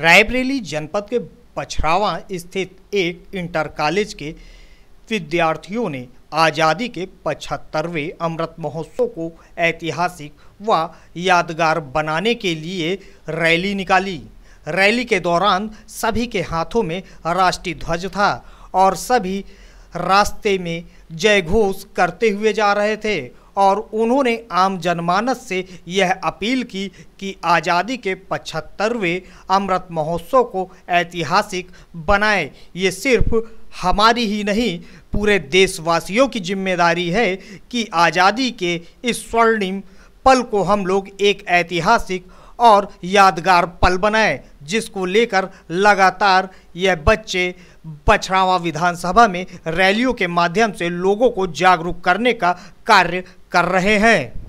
रायबरेली जनपद के पछरावा स्थित एक इंटर कॉलेज के विद्यार्थियों ने आज़ादी के पचहत्तरवें अमृत महोत्सव को ऐतिहासिक व यादगार बनाने के लिए रैली निकाली रैली के दौरान सभी के हाथों में राष्ट्रीय ध्वज था और सभी रास्ते में जय घोष करते हुए जा रहे थे और उन्होंने आम जनमानस से यह अपील की कि आज़ादी के पचहत्तरवें अमृत महोत्सव को ऐतिहासिक बनाए ये सिर्फ हमारी ही नहीं पूरे देशवासियों की जिम्मेदारी है कि आज़ादी के इस स्वर्णिम पल को हम लोग एक ऐतिहासिक और यादगार पल बनाए जिसको लेकर लगातार यह बच्चे बछड़ावा विधानसभा में रैलियों के माध्यम से लोगों को जागरूक करने का कार्य कर रहे हैं